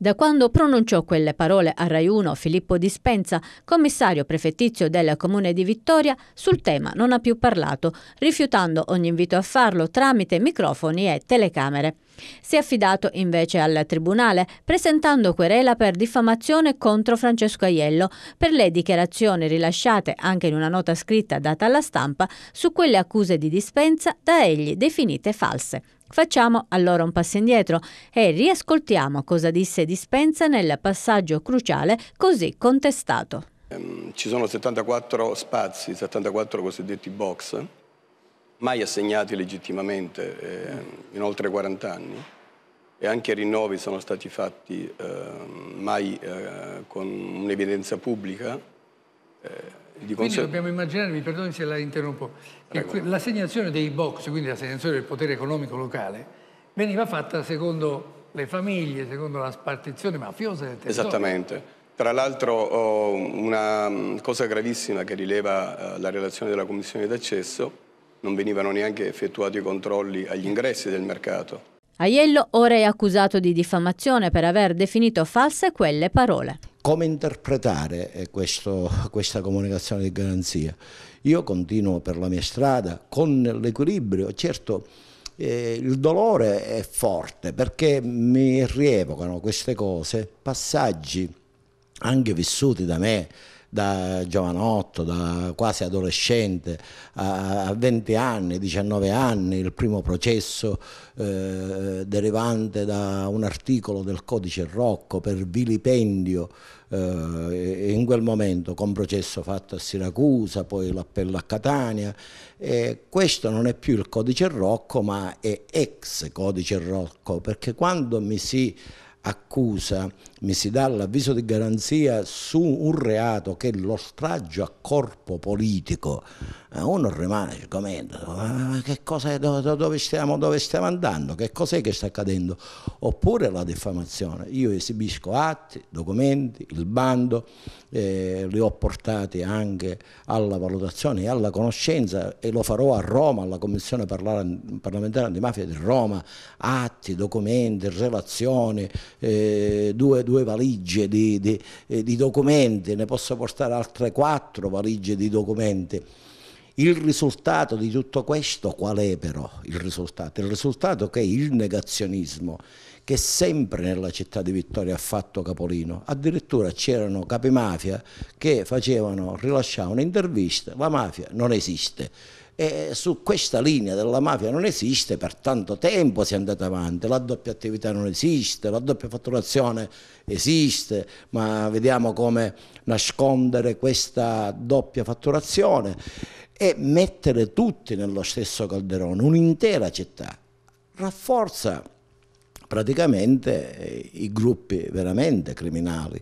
Da quando pronunciò quelle parole a Rai 1 Filippo Dispensa, commissario prefettizio del Comune di Vittoria, sul tema non ha più parlato, rifiutando ogni invito a farlo tramite microfoni e telecamere. Si è affidato invece al Tribunale presentando querela per diffamazione contro Francesco Aiello per le dichiarazioni rilasciate anche in una nota scritta data alla stampa su quelle accuse di dispensa da egli definite false. Facciamo allora un passo indietro e riascoltiamo cosa disse di Dispenza nel passaggio cruciale così contestato. Ehm, ci sono 74 spazi, 74 cosiddetti box, mai assegnati legittimamente eh, in oltre 40 anni e anche rinnovi sono stati fatti eh, mai eh, con un'evidenza pubblica eh, quindi consegue... dobbiamo immaginare, mi perdoni se la interrompo, che l'assegnazione dei box, quindi l'assegnazione del potere economico locale, veniva fatta secondo le famiglie, secondo la spartizione mafiosa del territorio. Esattamente. Tra l'altro una mm, cosa gravissima che rileva eh, la relazione della Commissione d'accesso, non venivano neanche effettuati i controlli agli ingressi del mercato. Aiello ora è accusato di diffamazione per aver definito false quelle parole. Come interpretare eh, questo, questa comunicazione di garanzia? Io continuo per la mia strada con l'equilibrio, certo eh, il dolore è forte perché mi rievocano queste cose, passaggi anche vissuti da me da giovanotto, da quasi adolescente a 20 anni, 19 anni, il primo processo eh, derivante da un articolo del codice Rocco per vilipendio eh, in quel momento con processo fatto a Siracusa, poi l'appello a Catania. Eh, questo non è più il codice Rocco ma è ex codice Rocco perché quando mi si accusa mi si dà l'avviso di garanzia su un reato che è lo straggio a corpo politico eh, uno rimane commenta, ma eh, che cosa è, dove, dove, stiamo, dove stiamo andando, che cos'è che sta accadendo? Oppure la diffamazione, io esibisco atti, documenti, il bando, eh, li ho portati anche alla valutazione e alla conoscenza e lo farò a Roma, alla Commissione parlamentare antimafia di Roma, atti, documenti, relazioni, eh, due, due, valigie di, di, eh, di documenti, ne posso portare altre quattro valigie di documenti. Il risultato di tutto questo qual è però il risultato? Il risultato è che il negazionismo che sempre nella città di Vittoria ha fatto Capolino, addirittura c'erano capi mafia che facevano, rilasciare un'intervista, la mafia non esiste. E su questa linea della mafia non esiste, per tanto tempo si è andata avanti, la doppia attività non esiste, la doppia fatturazione esiste, ma vediamo come nascondere questa doppia fatturazione e mettere tutti nello stesso calderone, un'intera città, rafforza praticamente eh, i gruppi veramente criminali.